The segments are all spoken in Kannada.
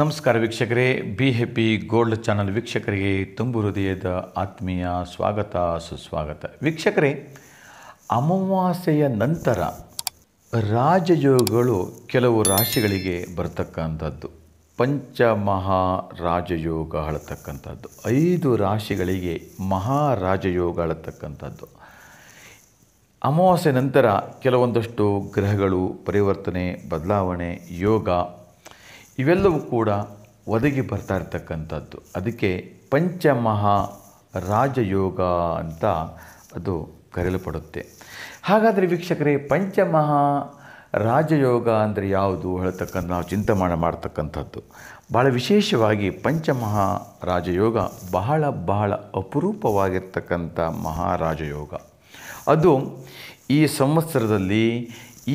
ನಮಸ್ಕಾರ ವೀಕ್ಷಕರೇ ಬಿ ಹೆಪಿ ಗೋಲ್ಡ್ ಚಾನಲ್ ವೀಕ್ಷಕರಿಗೆ ತುಂಬು ಹೃದಯದ ಆತ್ಮೀಯ ಸ್ವಾಗತ ಸುಸ್ವಾಗತ ವೀಕ್ಷಕರೇ ಅಮಾವಾಸ್ಯೆಯ ನಂತರ ರಾಜಯೋಗಗಳು ಕೆಲವು ರಾಶಿಗಳಿಗೆ ಬರ್ತಕ್ಕಂಥದ್ದು ಪಂಚಮಹಾ ರಾಜಯೋಗ ಅಳತಕ್ಕಂಥದ್ದು ಐದು ರಾಶಿಗಳಿಗೆ ಮಹಾರಾಜಯೋಗ ಅಳತಕ್ಕಂಥದ್ದು ಅಮಾವಾಸ್ಯೆ ನಂತರ ಕೆಲವೊಂದಷ್ಟು ಗ್ರಹಗಳು ಪರಿವರ್ತನೆ ಬದಲಾವಣೆ ಯೋಗ ಇವೆಲ್ಲವೂ ಕೂಡ ಒದಗಿ ಬರ್ತಾ ಇರ್ತಕ್ಕಂಥದ್ದು ಅದಕ್ಕೆ ಪಂಚಮಹಾ ರಾಜಯೋಗ ಅಂತ ಅದು ಕರೆಯಲ್ಪಡುತ್ತೆ ಹಾಗಾದರೆ ವೀಕ್ಷಕರೇ ಪಂಚಮಹಾ ರಾಜಯೋಗ ಅಂದರೆ ಯಾವುದು ಹೇಳ್ತಕ್ಕಂಥ ನಾವು ಚಿಂತೆ ಮಾಡ್ತಕ್ಕಂಥದ್ದು ಭಾಳ ವಿಶೇಷವಾಗಿ ಪಂಚಮಹಾ ರಾಜಯೋಗ ಬಹಳ ಬಹಳ ಅಪರೂಪವಾಗಿರ್ತಕ್ಕಂಥ ಮಹಾರಾಜಯೋಗ ಅದು ಈ ಸಂವತ್ಸರದಲ್ಲಿ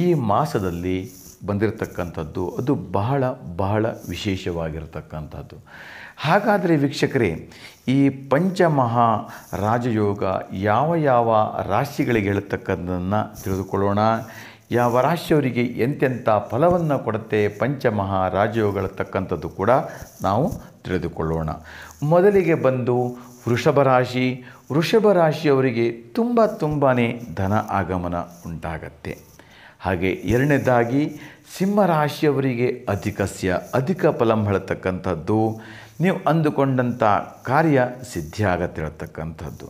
ಈ ಮಾಸದಲ್ಲಿ ಬಂದಿರತಕ್ಕಂಥದ್ದು ಅದು ಬಹಳ ಬಹಳ ವಿಶೇಷವಾಗಿರತಕ್ಕಂಥದ್ದು ಹಾಗಾದರೆ ವೀಕ್ಷಕರೇ ಈ ಪಂಚಮಹಾ ರಾಜಯೋಗ ಯಾವ ಯಾವ ರಾಶಿಗಳಿಗೆ ಹೇಳ್ತಕ್ಕಂಥದನ್ನು ತಿಳಿದುಕೊಳ್ಳೋಣ ಯಾವ ರಾಶಿಯವರಿಗೆ ಎಂತೆಂಥ ಫಲವನ್ನು ಕೊಡುತ್ತೆ ಪಂಚಮಹಾ ರಾಜಯೋಗಗಳತಕ್ಕಂಥದ್ದು ಕೂಡ ನಾವು ತಿಳಿದುಕೊಳ್ಳೋಣ ಮೊದಲಿಗೆ ಬಂದು ವೃಷಭ ರಾಶಿ ವೃಷಭ ರಾಶಿಯವರಿಗೆ ತುಂಬ ತುಂಬಾ ಧನ ಆಗಮನ ಉಂಟಾಗತ್ತೆ ಹಾಗೆ ಎರಡನೇದಾಗಿ ಸಿಂಹರಾಶಿಯವರಿಗೆ ಅಧಿಕಸ್ಯ ಅಧಿಕ ಹೇಳತಕ್ಕಂಥದ್ದು ನೀವು ಅಂದುಕೊಂಡಂಥ ಕಾರ್ಯ ಸಿದ್ಧಿಯಾಗತ್ತಿರತಕ್ಕಂಥದ್ದು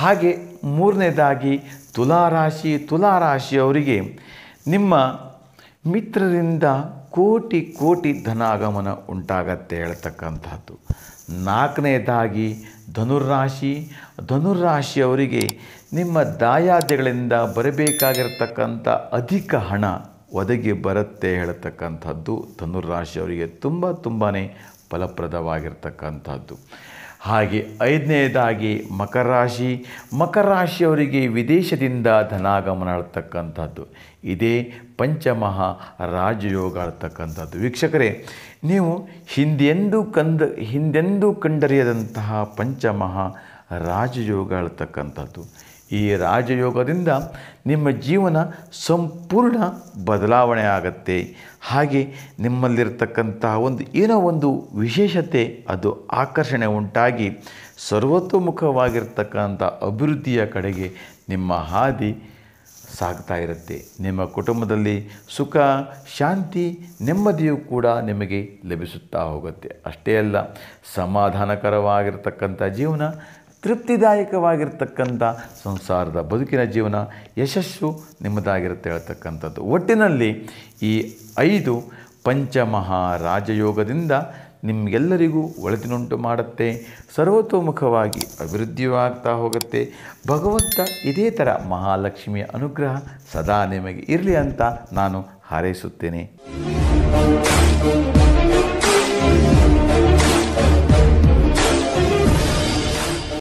ಹಾಗೆ ಮೂರನೇದಾಗಿ ತುಲಾರಾಶಿ ತುಲಾರಾಶಿಯವರಿಗೆ ನಿಮ್ಮ ಮಿತ್ರರಿಂದ ಕೋಟಿ ಕೋಟಿ ಧನಾಗಮನ ಉಂಟಾಗತ್ತೆ ಹೇಳ್ತಕ್ಕಂಥದ್ದು ನಾಲ್ಕನೇದಾಗಿ ಧನುರ್ರಾಶಿ ಧನುರಾಶಿಯವರಿಗೆ ನಿಮ್ಮ ದಾಯಾದಿಗಳಿಂದ ಬರಬೇಕಾಗಿರ್ತಕ್ಕಂಥ ಅಧಿಕ ಹಣ ಒದಗಿ ಬರುತ್ತೆ ಹೇಳ್ತಕ್ಕಂಥದ್ದು ಧನುರಾಶಿಯವರಿಗೆ ತುಂಬ ತುಂಬಾ ಫಲಪ್ರದವಾಗಿರ್ತಕ್ಕಂಥದ್ದು ಹಾಗೆ ಐದನೇದಾಗಿ ಮಕರ ರಾಶಿ ಮಕರ ರಾಶಿಯವರಿಗೆ ವಿದೇಶದಿಂದ ಧನಾಗಮನ ಆಗ್ತಕ್ಕಂಥದ್ದು ಇದೇ ಪಂಚಮಹ ರಾಜಯೋಗ ಆಗ್ತಕ್ಕಂಥದ್ದು ವೀಕ್ಷಕರೇ ನೀವು ಹಿಂದೆಂದೂ ಕಂದ ಹಿಂದೆಂದೂ ಕಂಡರಿಯದಂತಹ ಪಂಚಮಹ ರಾಜಯೋಗ ಅಳ್ತಕ್ಕಂಥದ್ದು ಈ ರಾಜಯೋಗದಿಂದ ನಿಮ್ಮ ಜೀವನ ಸಂಪೂರ್ಣ ಬದಲಾವಣೆ ಆಗುತ್ತೆ ಹಾಗೆ ನಿಮ್ಮಲ್ಲಿರ್ತಕ್ಕಂತಹ ಒಂದು ಏನೋ ಒಂದು ವಿಶೇಷತೆ ಅದು ಆಕರ್ಷಣೆ ಉಂಟಾಗಿ ಸರ್ವತೋಮುಖವಾಗಿರ್ತಕ್ಕಂಥ ಅಭಿವೃದ್ಧಿಯ ಕಡೆಗೆ ನಿಮ್ಮ ಹಾದಿ ಸಾಗ್ತಾ ಇರುತ್ತೆ ನಿಮ್ಮ ಕುಟುಂಬದಲ್ಲಿ ಸುಖ ಶಾಂತಿ ನೆಮ್ಮದಿಯು ಕೂಡ ನಿಮಗೆ ಲಭಿಸುತ್ತಾ ಹೋಗುತ್ತೆ ಅಷ್ಟೇ ಅಲ್ಲ ಸಮಾಧಾನಕರವಾಗಿರ್ತಕ್ಕಂಥ ಜೀವನ ತೃಪ್ತಿದಾಯಕವಾಗಿರ್ತಕ್ಕಂಥ ಸಂಸಾರದ ಬದುಕಿನ ಜೀವನ ಯಶಸ್ಸು ನಿಮ್ಮದಾಗಿರುತ್ತೆ ಹೇಳ್ತಕ್ಕಂಥದ್ದು ಒಟ್ಟಿನಲ್ಲಿ ಈ ಐದು ಪಂಚಮಹಾರಾಜಯೋಗದಿಂದ ನಿಮಗೆಲ್ಲರಿಗೂ ಒಳಿತಿನುಂಟು ಮಾಡುತ್ತೆ ಸರ್ವತೋಮುಖವಾಗಿ ಅಭಿವೃದ್ಧಿಯೂ ಆಗ್ತಾ ಹೋಗುತ್ತೆ ಭಗವಂತ ಇದೇ ಥರ ಮಹಾಲಕ್ಷ್ಮಿಯ ಅನುಗ್ರಹ ಸದಾ ನಿಮಗೆ ಇರಲಿ ಅಂತ ನಾನು ಹಾರೈಸುತ್ತೇನೆ